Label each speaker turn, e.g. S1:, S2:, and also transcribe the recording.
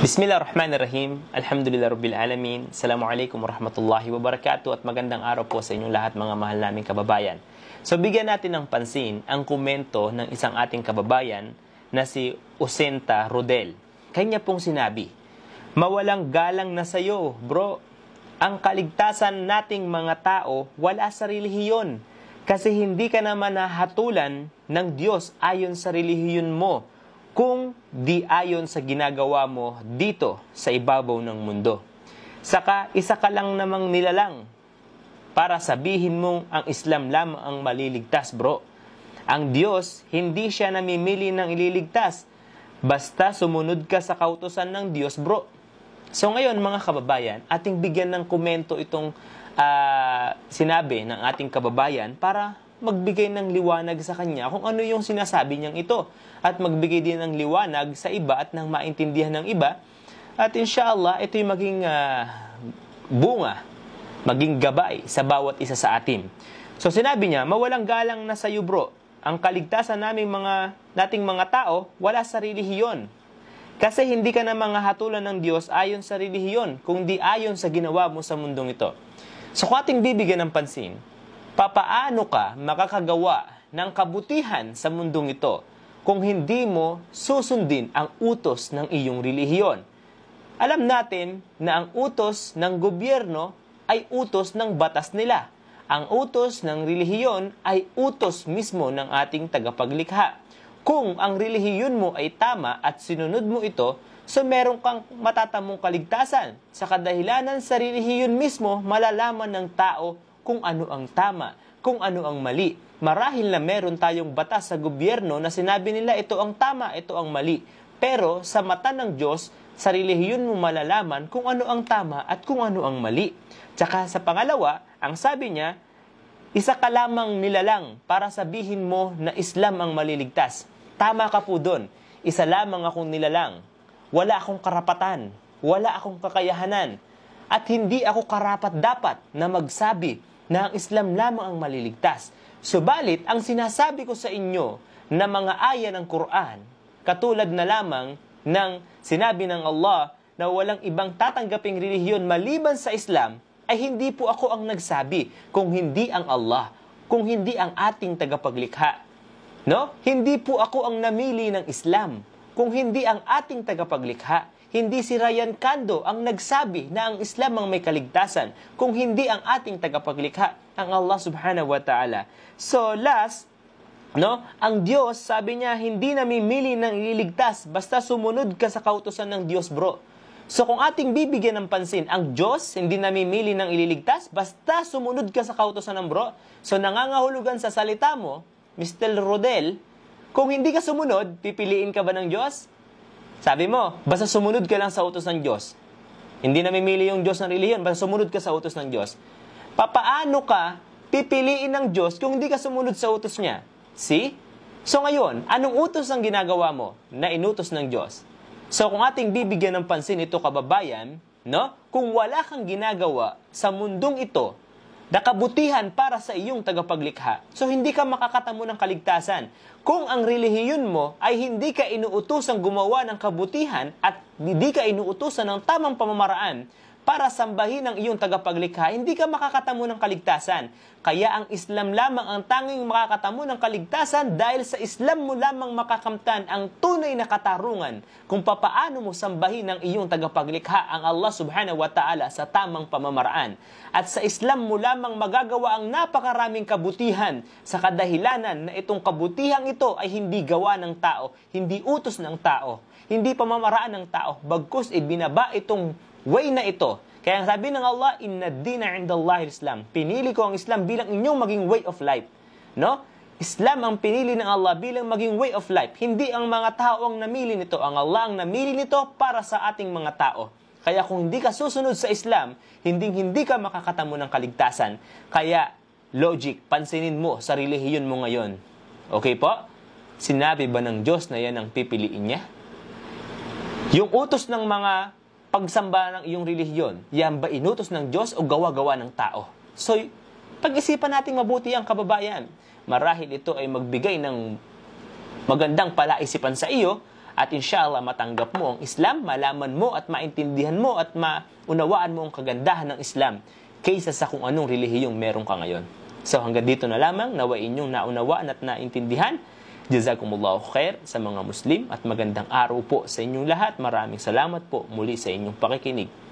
S1: Bismillah ar-Rahman ar-Rahim. Alhamdulillah Rabbil Alamin. Assalamualaikum warahmatullahi wabarakatuh at magandang araw po sa inyong lahat mga mahal naming kababayan. So bigyan natin ng pansin ang komento ng isang ating kababayan na si Usenta Rodel. Kanya pong sinabi, Mawalang galang na sayo, bro. Ang kaligtasan nating mga tao wala sa relihiyon kasi hindi ka naman nahatulan ng Diyos ayon sa relihiyon mo kung di ayon sa ginagawa mo dito sa ibabaw ng mundo. Saka isa ka lang namang nilalang para sabihin mong ang Islam lamang ang maliligtas, bro. Ang Diyos, hindi siya namimili ng ililigtas. Basta sumunod ka sa kautosan ng Diyos, bro. So ngayon, mga kababayan, ating bigyan ng komento itong uh, sinabi ng ating kababayan para magbigay ng liwanag sa kanya kung ano yung sinasabi niyang ito at magbigay din ng liwanag sa iba at ng maintindihan ng iba at inshallah ito yung maging uh, bunga maging gabay sa bawat isa sa atin. So sinabi niya, mawalang galang na sa iyo bro. Ang kaligtasan naming mga nating mga tao wala sa relihiyon. Kasi hindi ka na mga hatulan ng Diyos ayon sa relihiyon, kundi ayon sa ginawa mo sa mundong ito. So kung ating bibigyan ng pansin, papaano ka makakagawa ng kabutihan sa mundong ito kung hindi mo susundin ang utos ng iyong relihiyon? Alam natin na ang utos ng gobyerno ay utos ng batas nila. Ang utos ng relihiyon ay utos mismo ng ating tagapaglikha. Kung ang relihiyon mo ay tama at sinunod mo ito, so meron kang matatamong kaligtasan. Sa kadahilanan sa relihiyon mismo, malalaman ng tao kung ano ang tama, kung ano ang mali. Marahil na meron tayong batas sa gobyerno na sinabi nila ito ang tama, ito ang mali. Pero sa mata ng Diyos, sa relihiyon mo malalaman kung ano ang tama at kung ano ang mali. Tsaka sa pangalawa, ang sabi niya, isa ka lamang nilalang para sabihin mo na Islam ang maliligtas. Tama ka po doon. Isa lamang akong nilalang. Wala akong karapatan. Wala akong kakayahanan at hindi ako karapat-dapat na magsabi na ang Islam lamang ang maliligtas. Subalit, ang sinasabi ko sa inyo na mga aya ng Quran, katulad na lamang ng sinabi ng Allah na walang ibang tatanggaping relihiyon maliban sa Islam, ay hindi po ako ang nagsabi kung hindi ang Allah, kung hindi ang ating tagapaglikha. No? Hindi po ako ang namili ng Islam, kung hindi ang ating tagapaglikha hindi si Ryan Kando ang nagsabi na ang Islam ang may kaligtasan, kung hindi ang ating tagapaglikha, ang Allah subhanahu wa ta'ala. So last, No? Ang Diyos, sabi niya, hindi namimili ng ililigtas basta sumunod ka sa kautusan ng Diyos, bro. So kung ating bibigyan ng pansin, ang Diyos hindi namimili ng ililigtas, basta sumunod ka sa kautosan ng bro. So nangangahulugan sa salita mo, Mr. Rodel, kung hindi ka sumunod, pipiliin ka ba ng Diyos? Sabi mo, basta sumunod ka lang sa utos ng Diyos. Hindi namimili yung Diyos ng reliyon, basta sumunod ka sa utos ng Diyos. Papaano ka pipiliin ng Diyos kung hindi ka sumunod sa utos niya? See? So ngayon, anong utos ang ginagawa mo na inutos ng Diyos? So kung ating bibigyan ng pansin ito kababayan, no? Kung wala kang ginagawa sa mundong ito na kabutihan para sa iyong tagapaglikha. So hindi ka makakatamo ng kaligtasan. Kung ang relihiyon mo ay hindi ka inuutosang gumawa ng kabutihan at hindi ka inuutosan ng tamang pamamaraan, para sambahin ang iyong tagapaglikha, hindi ka makakatamo ng kaligtasan. Kaya ang Islam lamang ang tanging makakatamo ng kaligtasan dahil sa Islam mo lamang makakamtan ang tunay na katarungan kung papaano mo sambahin ang iyong tagapaglikha ang Allah subhanahu wa ta'ala sa tamang pamamaraan. At sa Islam mo lamang magagawa ang napakaraming kabutihan sa kadahilanan na itong kabutihang ito ay hindi gawa ng tao, hindi utos ng tao, hindi pamamaraan ng tao, bagkus ibinaba itong way na ito. Kaya ang sabi ng Allah, inna dina indallahi islam. Pinili ko ang Islam bilang inyong maging way of life. No? Islam ang pinili ng Allah bilang maging way of life. Hindi ang mga tao ang namili nito. Ang Allah ang namili nito para sa ating mga tao. Kaya kung hindi ka susunod sa Islam, hindi hindi ka makakatamo ng kaligtasan. Kaya, logic, pansinin mo sa relihiyon mo ngayon. Okay po? Sinabi ba ng Diyos na yan ang pipiliin niya? Yung utos ng mga pagsamba ng iyong relihiyon, yan ba inutos ng Diyos o gawa-gawa ng tao? So, pag-isipan natin mabuti ang kababayan. Marahil ito ay magbigay ng magandang palaisipan sa iyo at inshallah matanggap mo ang Islam, malaman mo at maintindihan mo at maunawaan mo ang kagandahan ng Islam kaysa sa kung anong relihiyong meron ka ngayon. So hanggang dito na lamang, nawa inyong naunawaan at naintindihan Jazakumullahu khair sa mga Muslim at magandang araw po sa inyong lahat. Maraming salamat po muli sa inyong pakikinig.